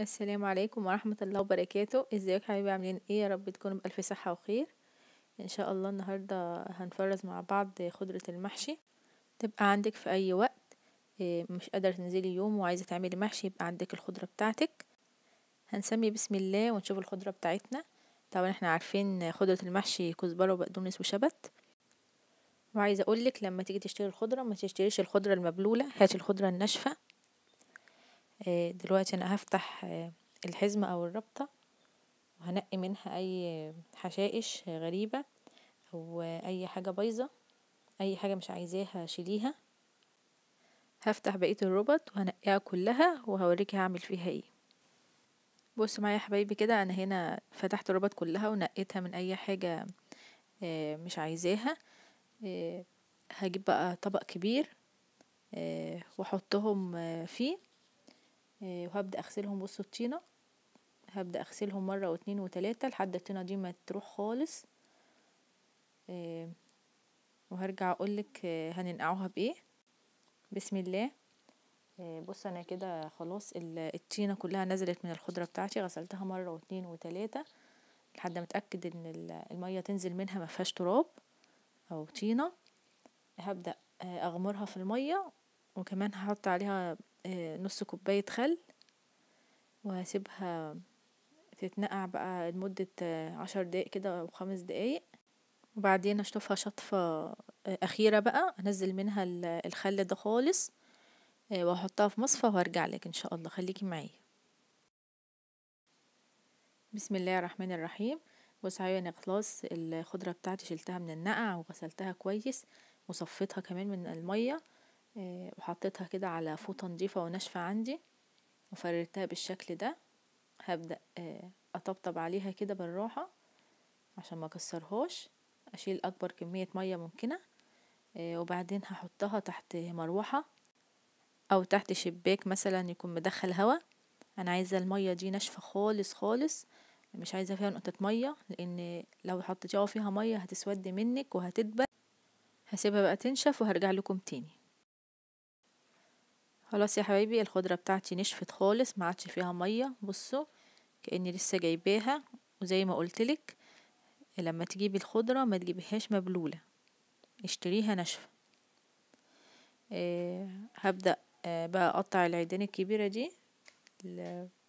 السلام عليكم ورحمة الله وبركاته ازيك حبيبي عاملين ايه يا رب تكونوا بألف صحة وخير ان شاء الله النهاردة هنفرز مع بعض خضرة المحشي تبقى عندك في اي وقت آه، مش قادرة تنزلي يوم وعايزة تعملي محشي يبقى عندك الخضرة بتاعتك هنسمي بسم الله ونشوف الخضرة بتاعتنا طبعا احنا عارفين خضرة المحشي كزبرة وبقدونس وشبت وعايزة اقولك لما تيجي تشتري الخضرة ما تشتريش الخضرة المبلولة هاتي الخضرة الناشفة دلوقتي انا هفتح آه، الحزمة او الربطة وهنقي منها اي حشائش غريبة او اي حاجة بايظة اي حاجة مش عايزاها شيليها هفتح بقية الربط وهنقيها كلها وهوريكي هعمل فيها ايه بصوا معايا يا حبايبي كده انا هنا فتحت الربط كلها ونقيتها من اي حاجة آه، مش عايزاها آه، هجيب بقى طبق كبير واحطهم فيه آه، وهبدأ اغسلهم بصوا الطينة هبدأ اغسلهم مرة واتنين وتلاتة لحد الطينة دي ما تروح خالص آه، وهرجع اقولك آه، هننقعوها بايه بسم الله بص انا كده خلاص الطينه كلها نزلت من الخضره بتاعتي غسلتها مره واتنين وتلاته لحد ما اتاكد ان الميه تنزل منها ما فيهاش تراب او طينه هبدا اغمرها في الميه وكمان هحط عليها آه، نص كوباية خل وهسيبها تتنقع بقى لمدة عشر دقايق كده أو خمس دقايق وبعدين اشطفها شطفة آه، أخيرة بقى أنزل منها الخل ده خالص آه، وهحطها في مصفى وهرجع لك إن شاء الله خليكي معايا بسم الله الرحمن الرحيم بس انا خلاص الخضره بتاعتي شلتها من النقع وغسلتها كويس وصفيتها كمان من الميه آه، وحطيتها كده على فوطة نضيفة وناشفة عندي وفررتها بالشكل ده هبدأ آه، أطبطب عليها كده بالراحة عشان ما أكسرهاش أشيل أكبر كمية مية ممكنة آه، وبعدين هحطها تحت مروحة أو تحت شباك مثلا يكون مدخل هوا أنا عايزة المية دي ناشفة خالص خالص مش عايزة فيها نقطة مية لأن لو حطيتيها فيها مية هتسود منك وهتدبل هسيبها بقى تنشف وهرجع لكم تاني خلاص يا حبايبي الخضرة بتاعتي نشفت خالص ما عادش فيها مية بصوا كأني لسه جايباها وزي ما قلتلك لما تجيبي الخضرة ما تجيبيهاش مبلولة اشتريها ناشفة أه هبدأ أه بقى أقطع العيدان الكبيرة دي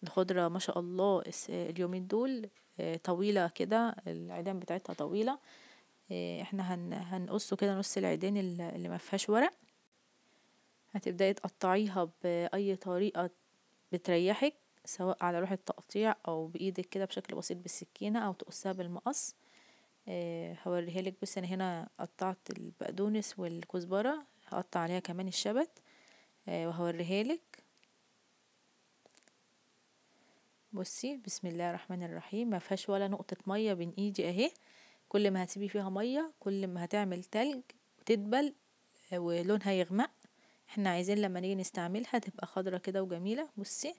الخضرة ما شاء الله اليومين دول أه طويلة كده العيدان بتاعتها طويلة آه، احنا هنقصه كده نص العيدان اللي ما فيهاش ورق هتبدأي تقطعيها بأي طريقة بتريحك سواء على روح التقطيع أو بإيدك كده بشكل بسيط بالسكينة أو تقصها بالمقص آه، هوريها لك بس أنا هنا قطعت البقدونس والكزبرة هقطع عليها كمان الشبت آه، وهوريها لك بصي بسم الله الرحمن الرحيم ما فيهاش ولا نقطة مية بين ايدي اهي كل ما هتسيبي فيها مية كل ما هتعمل تلج وتدبل آه، ولونها يغمق احنا عايزين لما نيجي نستعملها تبقى خضرة كده وجميلة بصي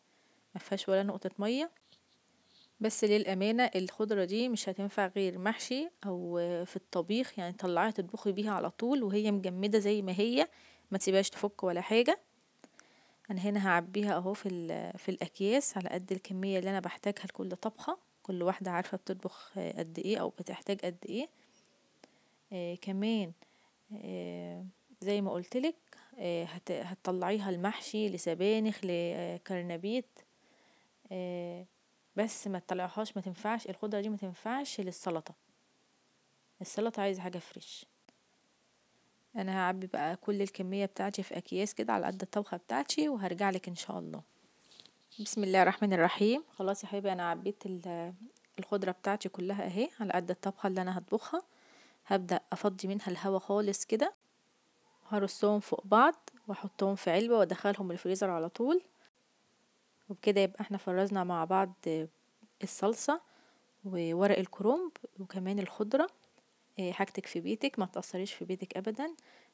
مفيهاش ولا نقطة مية بس للأمانة الخضرة دي مش هتنفع غير محشي أو في الطبيخ يعني طلعيها تطبخي بيها على طول وهي مجمدة زي ما هي ما تسيبهاش تفك ولا حاجة أنا هنا هعبيها أهو في, في الأكياس على قد الكمية اللي أنا بحتاجها لكل طبخة كل واحدة عارفة بتطبخ قد إيه أو بتحتاج قد إيه آه كمان آه زي ما قلتلك آه، هتطلعيها المحشي لسبانخ لكرنبيت آه، بس ما تطلعهاش ما تنفعش الخضره دي ما تنفعش للسلطه السلطه عايزه حاجه فريش انا هعبي بقى كل الكميه بتاعتي في اكياس كده على قد الطبخه بتاعتي وهرجع لك ان شاء الله بسم الله الرحمن الرحيم خلاص يا حبيبي انا عبيت الخضره بتاعتي كلها اهي على قد الطبخه اللي انا هطبخها هبدا افضي منها الهواء خالص كده هرصهم فوق بعض واحطهم في علبة وادخلهم الفريزر على طول وبكده يبقى احنا فرزنا مع بعض الصلصة وورق الكرنب وكمان الخضرة آه، حاجتك في بيتك ما تقصريش في بيتك أبدا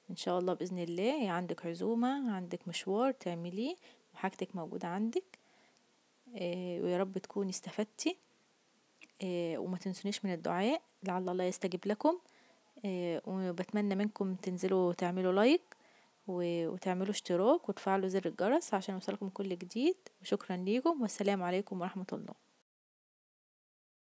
إن شاء الله بإذن الله عندك عزومة عندك مشوار تعمليه وحاجتك موجودة عندك آه، ويا رب تكوني استفدتي آه، وما تنسونيش من الدعاء لعل الله يستجيب لكم آه، وبتمنى منكم تنزلوا تعملوا لايك وتعملوا اشتراك وتفعلوا زر الجرس عشان يوصلكم كل جديد وشكرا ليكم والسلام عليكم ورحمة الله